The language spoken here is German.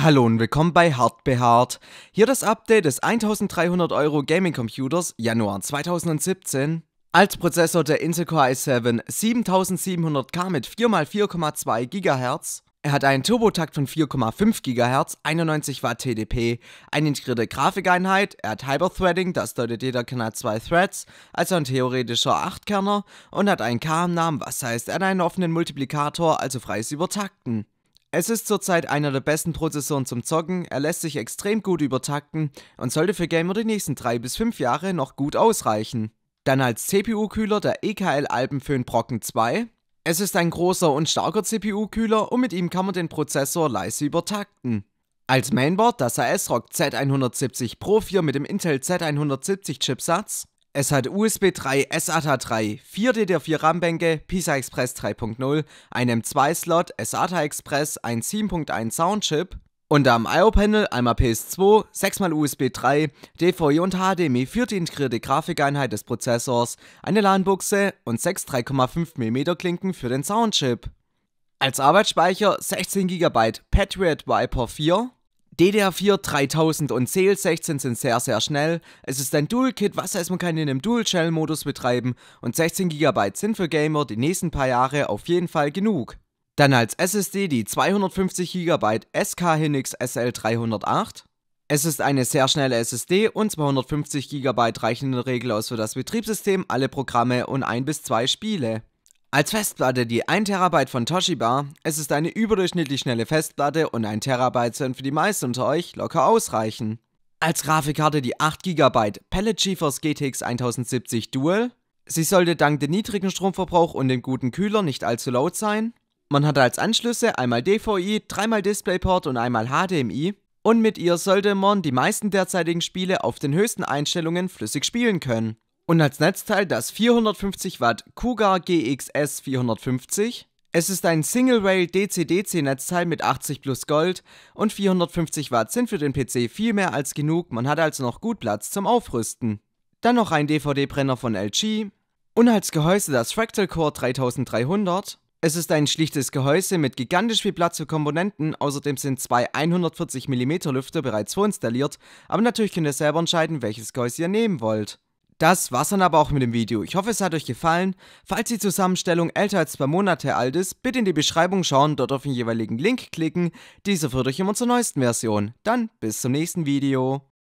Hallo und willkommen bei Hart behaart. Hier das Update des 1300 Euro Gaming Computers Januar 2017. Als Prozessor der Intel Core i7 7700K mit 4x4,2 GHz. Er hat einen Turbotakt von 4,5 GHz, 91 Watt TDP, eine integrierte Grafikeinheit, er hat Hyperthreading, das deutet jeder kann hat zwei Threads, also ein theoretischer 8-Kerner und hat einen K im Namen, was heißt, er hat einen offenen Multiplikator, also freies Übertakten. Es ist zurzeit einer der besten Prozessoren zum Zocken, er lässt sich extrem gut übertakten und sollte für Gamer die nächsten 3 bis 5 Jahre noch gut ausreichen. Dann als CPU-Kühler der EKL Alpenföhn Brocken 2. Es ist ein großer und starker CPU-Kühler und mit ihm kann man den Prozessor leise übertakten. Als Mainboard das ASRock Z170 Pro 4 mit dem Intel Z170 Chipsatz. Es hat USB 3, SATA 3, 4 DDR4 RAM-Bänke, PISA Express 3.0, einen M2-Slot, SATA Express, ein 7.1 Soundchip und am IO-Panel einmal PS2, 6x USB 3, DVI und HDMI für die integrierte Grafikeinheit des Prozessors, eine LAN-Buchse und 6 3,5 mm Klinken für den Soundchip. Als Arbeitsspeicher 16 GB Patriot Viper 4, DDR4 3000 und CL16 sind sehr, sehr schnell. Es ist ein Dual-Kit, was heißt, man kann ihn im Dual-Shell-Modus betreiben und 16 GB sind für Gamer die nächsten paar Jahre auf jeden Fall genug. Dann als SSD die 250 GB SK Hynix SL308. Es ist eine sehr schnelle SSD und 250 GB reichen in der Regel aus für das Betriebssystem, alle Programme und ein bis zwei Spiele. Als Festplatte die 1 TB von Toshiba, es ist eine überdurchschnittlich schnelle Festplatte und 1 TB sollen für die meisten unter euch locker ausreichen. Als Grafikkarte die 8 GB Pellet GeForce GTX 1070 Dual. Sie sollte dank dem niedrigen Stromverbrauch und dem guten Kühler nicht allzu laut sein. Man hat als Anschlüsse einmal DVI, dreimal DisplayPort und einmal HDMI und mit ihr sollte man die meisten derzeitigen Spiele auf den höchsten Einstellungen flüssig spielen können. Und als Netzteil das 450 Watt Cougar GXS 450. Es ist ein Single-Rail DC-DC-Netzteil mit 80 plus Gold und 450 Watt sind für den PC viel mehr als genug, man hat also noch gut Platz zum Aufrüsten. Dann noch ein DVD-Brenner von LG und als Gehäuse das Fractal Core 3300. Es ist ein schlichtes Gehäuse mit gigantisch viel Platz für Komponenten, außerdem sind zwei 140mm Lüfter bereits vorinstalliert, aber natürlich könnt ihr selber entscheiden, welches Gehäuse ihr nehmen wollt. Das war's dann aber auch mit dem Video. Ich hoffe, es hat euch gefallen. Falls die Zusammenstellung älter als zwei Monate alt ist, bitte in die Beschreibung schauen, dort auf den jeweiligen Link klicken. Dieser führt euch immer zur neuesten Version. Dann bis zum nächsten Video.